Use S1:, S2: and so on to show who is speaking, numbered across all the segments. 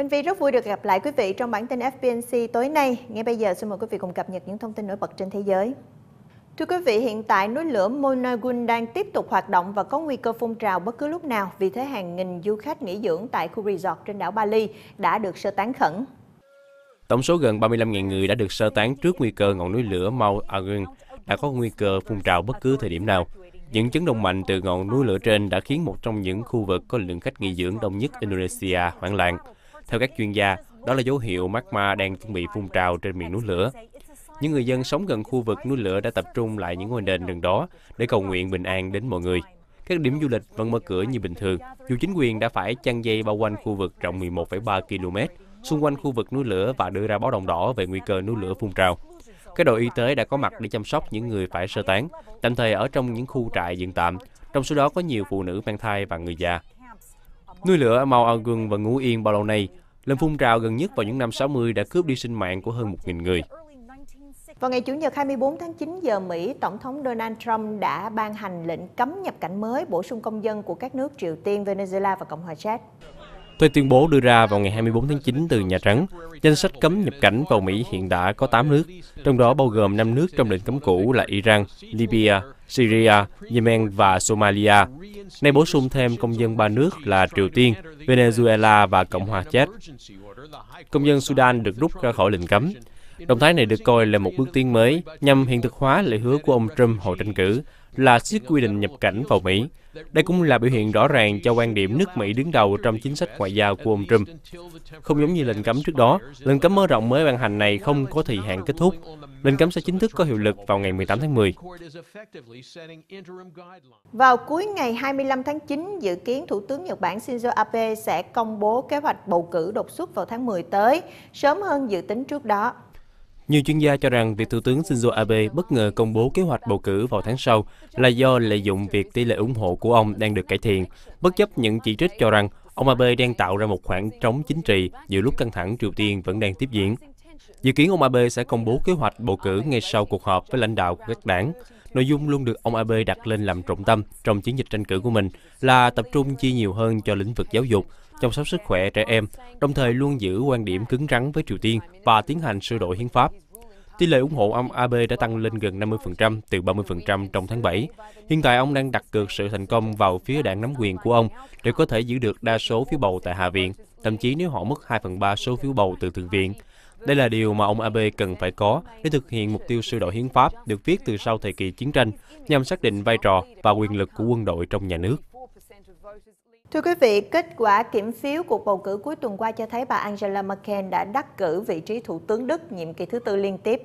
S1: Minh Vy rất vui được gặp lại quý vị trong bản tin FPNC tối nay. Ngay bây giờ xin mời quý vị cùng cập nhật những thông tin nổi bật trên thế giới. Thưa quý vị, hiện tại núi lửa Monagun đang tiếp tục hoạt động và có nguy cơ phun trào bất cứ lúc nào. Vì thế hàng nghìn du khách nghỉ dưỡng tại khu resort trên đảo Bali đã được sơ tán khẩn.
S2: Tổng số gần 35.000 người đã được sơ tán trước nguy cơ ngọn núi lửa Mount Agung đã có nguy cơ phun trào bất cứ thời điểm nào. Những chấn động mạnh từ ngọn núi lửa trên đã khiến một trong những khu vực có lượng khách nghỉ dưỡng đông nhất Indonesia hoảng loạn. Theo các chuyên gia, đó là dấu hiệu magma đang chuẩn bị phun trào trên miệng núi lửa. Những người dân sống gần khu vực núi lửa đã tập trung lại những ngôi đền rừng đó để cầu nguyện bình an đến mọi người. Các điểm du lịch vẫn mở cửa như bình thường, dù chính quyền đã phải chăn dây bao quanh khu vực rộng 11,3 km xung quanh khu vực núi lửa và đưa ra báo động đỏ về nguy cơ núi lửa phun trào. Các đội y tế đã có mặt để chăm sóc những người phải sơ tán, tạm thời ở trong những khu trại dựng tạm, trong số đó có nhiều phụ nữ mang thai và người già. Nuôi lửa Mao Ao và Ngũ Yên bao lâu nay, lần phun trào gần nhất vào những năm 60 đã cướp đi sinh mạng của hơn 1.000 người.
S1: Vào ngày Chủ nhật 24 tháng 9 giờ Mỹ, Tổng thống Donald Trump đã ban hành lệnh cấm nhập cảnh mới bổ sung công dân của các nước Triều Tiên, Venezuela và Cộng hòa Séc.
S2: Theo tuyên bố đưa ra vào ngày 24 tháng 9 từ Nhà Trắng, danh sách cấm nhập cảnh vào Mỹ hiện đã có 8 nước, trong đó bao gồm 5 nước trong lệnh cấm cũ là Iran, Libya, Syria, Yemen và Somalia. Nay bổ sung thêm công dân ba nước là Triều Tiên, Venezuela và Cộng hòa Séc. Công dân Sudan được rút ra khỏi lệnh cấm. Động thái này được coi là một bước tiến mới nhằm hiện thực hóa lời hứa của ông Trump hồi tranh cử là siết quy định nhập cảnh vào Mỹ. Đây cũng là biểu hiện rõ ràng cho quan điểm nước Mỹ đứng đầu trong chính sách ngoại giao của ông Trump. Không giống như lệnh cấm trước đó, lệnh cấm mở rộng mới ban hành này không có thời hạn kết thúc. Lệnh cấm sẽ chính thức có hiệu lực vào ngày 18 tháng 10.
S1: Vào cuối ngày 25 tháng 9, dự kiến Thủ tướng Nhật Bản Shinzo Abe sẽ công bố kế hoạch bầu cử đột xuất vào tháng 10 tới, sớm hơn dự tính trước đó.
S2: Nhiều chuyên gia cho rằng việc Thủ tướng Shinzo Abe bất ngờ công bố kế hoạch bầu cử vào tháng sau là do lợi dụng việc tỷ lệ ủng hộ của ông đang được cải thiện, bất chấp những chỉ trích cho rằng ông Abe đang tạo ra một khoảng trống chính trị giữa lúc căng thẳng Triều Tiên vẫn đang tiếp diễn. Dự kiến ông Abe sẽ công bố kế hoạch bầu cử ngay sau cuộc họp với lãnh đạo của các đảng. Nội dung luôn được ông Abe đặt lên làm trọng tâm trong chiến dịch tranh cử của mình là tập trung chi nhiều hơn cho lĩnh vực giáo dục, chăm sóc sức khỏe trẻ em, đồng thời luôn giữ quan điểm cứng rắn với Triều Tiên và tiến hành sửa đổi hiến pháp. Tỷ lệ ủng hộ ông Abe đã tăng lên gần 50% từ 30% trong tháng 7. Hiện tại ông đang đặt cược sự thành công vào phía đảng nắm quyền của ông để có thể giữ được đa số phiếu bầu tại Hạ viện, thậm chí nếu họ mất 2 phần 3 số phiếu bầu từ Thượng viện – đây là điều mà ông Abe cần phải có để thực hiện mục tiêu sửa đổi hiến pháp được viết từ sau thời kỳ chiến tranh nhằm xác định vai trò và quyền lực của quân đội trong nhà nước.
S1: Thưa quý vị, kết quả kiểm phiếu cuộc bầu cử cuối tuần qua cho thấy bà Angela Merkel đã đắc cử vị trí Thủ tướng Đức nhiệm kỳ thứ tư liên tiếp.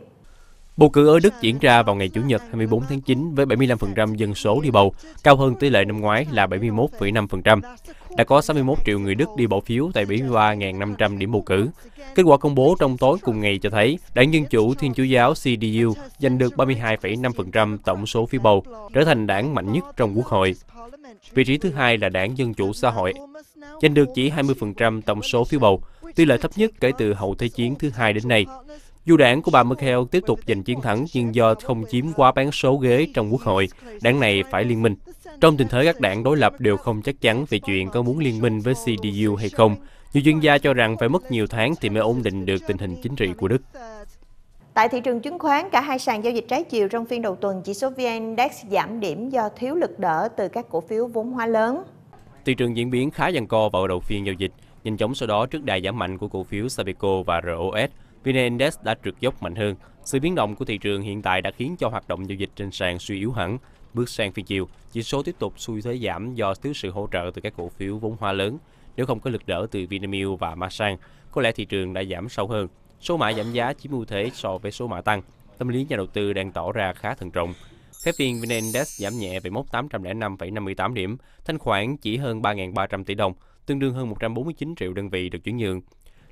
S2: Bầu cử ở Đức diễn ra vào ngày Chủ nhật 24 tháng 9 với 75% dân số đi bầu, cao hơn tỷ lệ năm ngoái là 71,5%. Đã có 61 triệu người Đức đi bỏ phiếu tại 73.500 điểm bầu cử. Kết quả công bố trong tối cùng ngày cho thấy đảng Dân Chủ Thiên Chúa Giáo CDU giành được 32,5% tổng số phiếu bầu, trở thành đảng mạnh nhất trong quốc hội. Vị trí thứ hai là đảng Dân Chủ Xã hội, giành được chỉ 20% tổng số phiếu bầu, tỷ lệ thấp nhất kể từ hậu Thế chiến thứ hai đến nay. Dù đảng của bà Merkel tiếp tục giành chiến thắng nhưng do không chiếm quá bán số ghế trong quốc hội, đảng này phải liên minh. Trong tình thế các đảng đối lập đều không chắc chắn về chuyện có muốn liên minh với CDU hay không. Nhiều chuyên gia cho rằng phải mất nhiều tháng thì mới ổn định được tình hình chính trị của Đức.
S1: Tại thị trường chứng khoán, cả hai sàn giao dịch trái chiều trong phiên đầu tuần, chỉ số VN Index giảm điểm do thiếu lực đỡ từ các cổ phiếu vốn hóa lớn.
S2: Thị trường diễn biến khá giằng co vào đầu phiên giao dịch, nhanh chóng sau đó trước đà giảm mạnh của cổ phiếu Sabeco và ROS, VN Index đã trượt dốc mạnh hơn. Sự biến động của thị trường hiện tại đã khiến cho hoạt động giao dịch trên sàn suy yếu hẳn. Bước sang phiên chiều, chỉ số tiếp tục xu thế giảm do thiếu sự hỗ trợ từ các cổ phiếu vốn hóa lớn. Nếu không có lực đỡ từ Vinamilk và Masan, có lẽ thị trường đã giảm sâu hơn. Số mã giảm giá chiếm ưu thế so với số mã tăng. Tâm lý nhà đầu tư đang tỏ ra khá thận trọng. Khép phiên VN Index giảm nhẹ về mốc 805,58 điểm, thanh khoản chỉ hơn 3.300 tỷ đồng, tương đương hơn 149 triệu đơn vị được chuyển nhượng.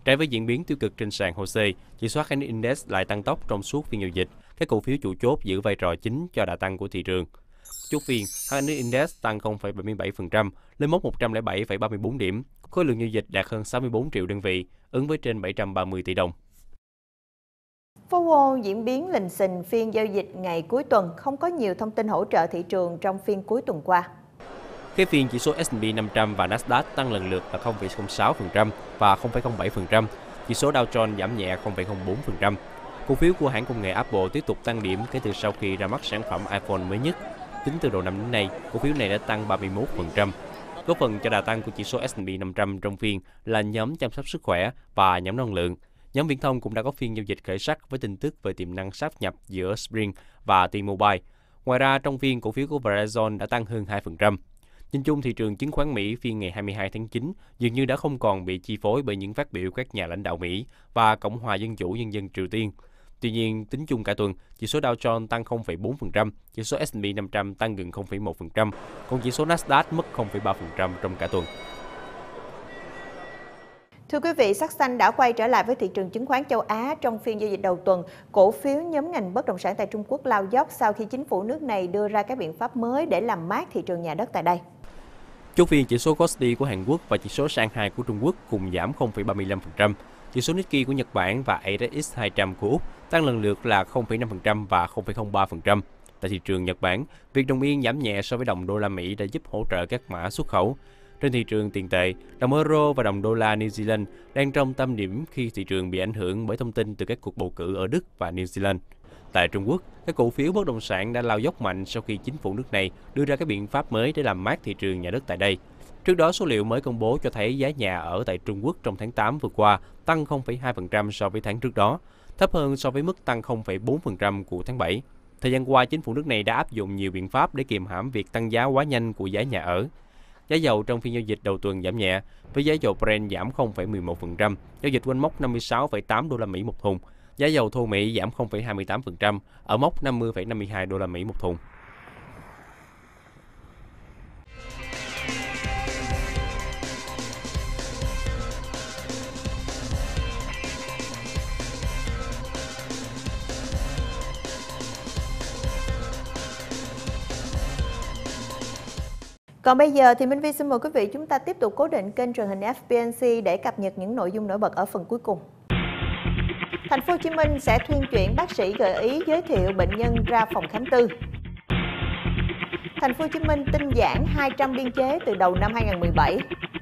S2: Trái với diễn biến tiêu cực trên sàn HOSE, chỉ số hnx Index lại tăng tốc trong suốt phiên giao dịch. Các cổ phiếu chủ chốt giữ vai trò chính cho đà tăng của thị trường. Chốt phiên, hnx Index tăng 0,77% lên mốc 107,34 điểm. Khối lượng giao dịch đạt hơn 64 triệu đơn vị, ứng với trên 730 tỷ đồng.
S1: Phố diễn biến lình xình phiên giao dịch ngày cuối tuần không có nhiều thông tin hỗ trợ thị trường trong phiên cuối tuần qua.
S2: Khi phiên chỉ số S&P 500 và Nasdaq tăng lần lượt là 0,06% và 0,07%, chỉ số Dow Jones giảm nhẹ 0,04%. Cổ phiếu của hãng công nghệ Apple tiếp tục tăng điểm kể từ sau khi ra mắt sản phẩm iPhone mới nhất. Tính từ đầu năm đến nay, cổ phiếu này đã tăng 31%. Góp phần cho đà tăng của chỉ số S&P 500 trong phiên là nhóm chăm sóc sức khỏe và nhóm năng lượng. Nhóm viễn thông cũng đã có phiên giao dịch khởi sắc với tin tức về tiềm năng sáp nhập giữa Spring và T-Mobile. Ngoài ra, trong phiên, cổ phiếu của Verizon đã tăng hơn 2%. Nhìn chung, thị trường chứng khoán Mỹ phiên ngày 22 tháng 9 dường như đã không còn bị chi phối bởi những phát biểu của các nhà lãnh đạo Mỹ và Cộng hòa Dân chủ Nhân dân Triều Tiên. Tuy nhiên, tính chung cả tuần, chỉ số Dow Jones tăng 0,4%, chỉ số S&P 500 tăng gần 0,1%, còn chỉ số Nasdaq mất 0,3% trong cả tuần.
S1: Thưa quý vị, sắc xanh đã quay trở lại với thị trường chứng khoán châu Á trong phiên giao dịch đầu tuần. Cổ phiếu nhóm ngành bất động sản tại Trung Quốc lao dốc sau khi chính phủ nước này đưa ra các biện pháp mới để làm mát thị trường nhà đất tại đây.
S2: Chốt phiên chỉ số Kospi của Hàn Quốc và chỉ số Shanghai của Trung Quốc cùng giảm 0,35%, chỉ số Nikkei của Nhật Bản và ASX 200 của Úc tăng lần lượt là 0,5% và 0,03%. Tại thị trường Nhật Bản, việc đồng yên giảm nhẹ so với đồng đô la Mỹ đã giúp hỗ trợ các mã xuất khẩu. Trên thị trường tiền tệ, đồng euro và đồng đô la New Zealand đang trong tâm điểm khi thị trường bị ảnh hưởng bởi thông tin từ các cuộc bầu cử ở Đức và New Zealand. Tại Trung Quốc, các cổ phiếu bất động sản đã lao dốc mạnh sau khi chính phủ nước này đưa ra các biện pháp mới để làm mát thị trường nhà đất tại đây. Trước đó, số liệu mới công bố cho thấy giá nhà ở tại Trung Quốc trong tháng 8 vừa qua tăng 0,2% so với tháng trước đó, thấp hơn so với mức tăng 0,4% của tháng 7. Thời gian qua, chính phủ nước này đã áp dụng nhiều biện pháp để kiềm hãm việc tăng giá quá nhanh của giá nhà ở. Giá dầu trong phiên giao dịch đầu tuần giảm nhẹ, với giá dầu Brent giảm 0,11%, giao dịch quanh mốc 56,8 đô la Mỹ một thùng, giá dầu thô Mỹ giảm 0,28% ở mốc 50,52 đô la Mỹ một thùng.
S1: Còn bây giờ thì Minh Vi xin mời quý vị chúng ta tiếp tục cố định kênh truyền hình FPNC để cập nhật những nội dung nổi bật ở phần cuối cùng. Thành phố Hồ Chí Minh sẽ thuyên chuyển bác sĩ gợi ý giới thiệu bệnh nhân ra phòng khám tư. Thành phố Hồ Chí Minh tinh giản 200 biên chế từ đầu năm 2017.